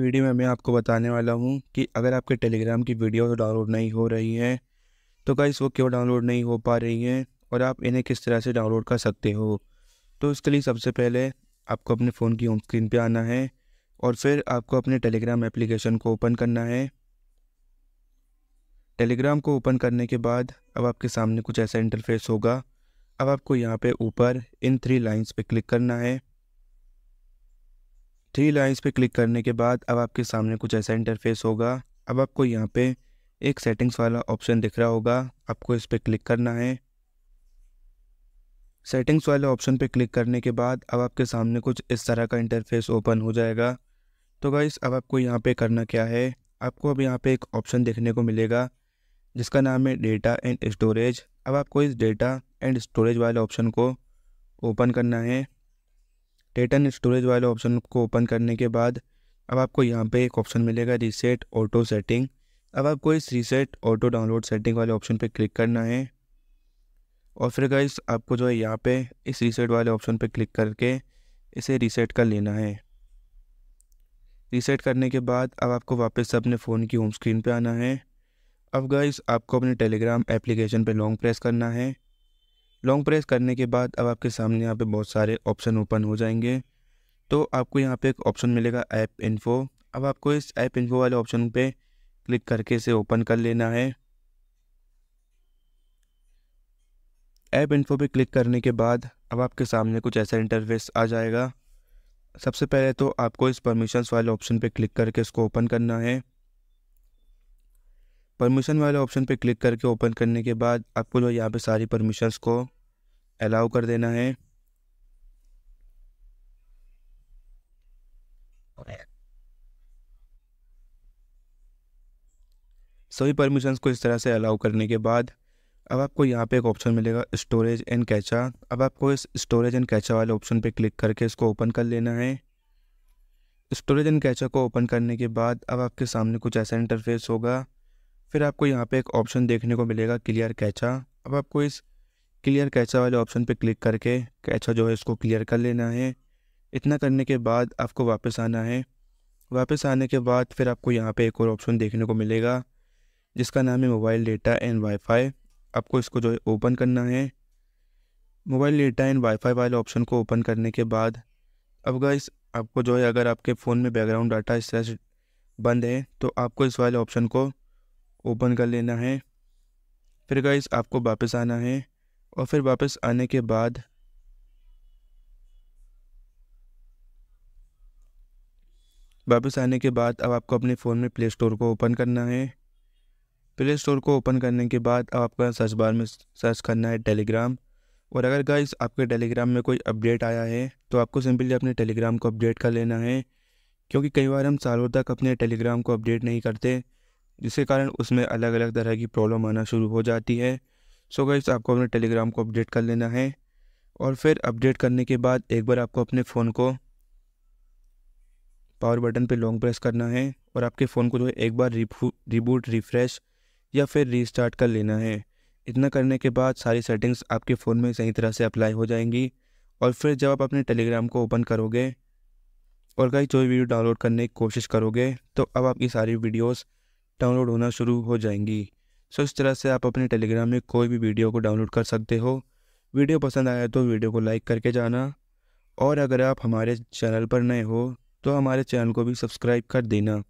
video में मैं आपको बताने वाला हूँ कि अगर आपके टेलीग्राम की वीडियो डाउनलोड नहीं हो रही हैं तो गाइस वो क्यों डाउनलोड नहीं हो पा रही हैं और आप इन्हें किस तरह से डाउनलोड कर सकते हो तो इसके लिए सबसे पहले आपको अपने फ़ोन की होम स्क्रीन पर आना है और फिर आपको अपने टेलीग्राम एप्लीकेशन को ओपन करना है टेलीग्राम को ओपन करने के बाद अब आपके सामने कुछ ऐसा इंटरफेस होगा अब आपको यहाँ पे ऊपर इन थ्री लाइंस पे क्लिक करना है थ्री लाइंस पे क्लिक करने के बाद अब आपके सामने कुछ ऐसा इंटरफेस होगा अब आपको यहाँ पे एक सेटिंग्स वाला ऑप्शन दिख रहा होगा आपको इस पर क्लिक करना है सेटिंग्स वाले ऑप्शन पे क्लिक करने के बाद अब आपके सामने कुछ इस तरह का इंटरफेस ओपन हो जाएगा तो गाइस अब आपको यहाँ पे करना क्या है आपको अब यहाँ पे एक ऑप्शन देखने को मिलेगा जिसका नाम है डेटा एंड स्टोरेज अब आपको इस डेटा एंड स्टोरेज वाले ऑप्शन को ओपन करना है डेटा स्टोरेज वाले ऑप्शन को ओपन करने के बाद अब आपको यहाँ पे एक ऑप्शन मिलेगा रीसेट ऑटो सेटिंग अब आपको इस रीसेट ऑटो डाउनलोड सेटिंग वाले ऑप्शन पे क्लिक करना है और फिर गाइस आपको जो है यहाँ पे इस रीसेट वाले ऑप्शन पे क्लिक करके इसे रीसेट कर लेना है रीसेट करने के बाद अब आपको वापस अपने फ़ोन की होम स्क्रीन पे आना है अब गाइस आपको अपने टेलीग्राम एप्लीकेशन पे लॉन्ग प्रेस करना है लॉन्ग प्रेस करने के बाद अब आपके सामने यहाँ पे बहुत सारे ऑप्शन ओपन हो जाएंगे तो आपको यहाँ पे एक ऑप्शन मिलेगा ऐप इन्फो अब आपको इस ऐप इन्फो वाले ऑप्शन पे क्लिक करके इसे ओपन कर लेना है ऐप इन्फो पे क्लिक करने के बाद अब आपके सामने कुछ ऐसा इंटरफेस आ जाएगा सबसे पहले तो आपको इस परमिशंस वाले ऑप्शन पे क्लिक करके इसको ओपन करना है परमिशन वाले ऑप्शन पे क्लिक करके ओपन करने के बाद आपको जो यहाँ पे सारी परमिशंस को अलाउ कर देना है सभी परमिशंस को इस तरह से अलाउ करने के बाद अब आपको यहाँ पे एक ऑप्शन मिलेगा स्टोरेज एंड कैचा अब आपको इस स्टोरेज एंड कैचा वाले ऑप्शन पे क्लिक करके इसको ओपन कर लेना है स्टोरेज एंड कैचा को ओपन करने के बाद अब आपके सामने कुछ ऐसा इंटरफेस होगा फिर आपको यहाँ पे एक ऑप्शन देखने को मिलेगा क्लियर कैचा अब आपको इस क्लियर कैचा वाले ऑप्शन पे क्लिक करके कैचा जो है इसको क्लियर कर लेना है इतना करने के बाद आपको वापस आना है वापस आने के बाद फिर आपको यहाँ पे एक और ऑप्शन देखने को मिलेगा जिसका नाम है मोबाइल डेटा एंड वाईफाई आपको इसको जो है ओपन करना है मोबाइल डेटा एंड वाईफाई वाले ऑप्शन को ओपन करने के बाद अब गाइस आपको जो है अगर आपके फ़ोन में बैकग्राउंड डाटा इस तरह से बंद है तो आपको इस वाले ऑप्शन को ओपन कर लेना है फिर गाइस आपको वापस आना है और फिर वापस आने के बाद वापस आने के बाद अब आपको अपने फ़ोन में प्ले स्टोर को ओपन करना है प्ले स्टोर को ओपन करने के बाद अब आपको सर्च बार में सर्च करना है टेलीग्राम और अगर गाइस आपके टेलीग्राम में कोई अपडेट आया है तो आपको सिंपली अपने टेलीग्राम को अपडेट कर लेना है क्योंकि कई बार हम सालों तक अपने टेलीग्राम को अपडेट नहीं करते जिसके कारण उसमें अलग अलग तरह की प्रॉब्लम आना शुरू हो जाती है सो गाइस आपको अपने टेलीग्राम को अपडेट कर लेना है और फिर अपडेट करने के बाद एक बार आपको अपने फ़ोन को पावर बटन पे लॉन्ग प्रेस करना है और आपके फ़ोन को जो है एक बार रिबूट रिफ़्रेश या फिर रीस्टार्ट कर लेना है इतना करने के बाद सारी सेटिंग्स आपके फ़ोन में सही तरह से अप्लाई हो जाएंगी और फिर जब आप अपने टेलीग्राम को ओपन करोगे और कहीं जो वीडियो डाउनलोड करने की कोशिश करोगे तो अब आपकी सारी वीडियोज़ डाउनलोड होना शुरू हो जाएंगी सो इस तरह से आप अपने टेलीग्राम में कोई भी वीडियो को डाउनलोड कर सकते हो वीडियो पसंद आया तो वीडियो को लाइक करके जाना और अगर आप हमारे चैनल पर नए हो तो हमारे चैनल को भी सब्सक्राइब कर देना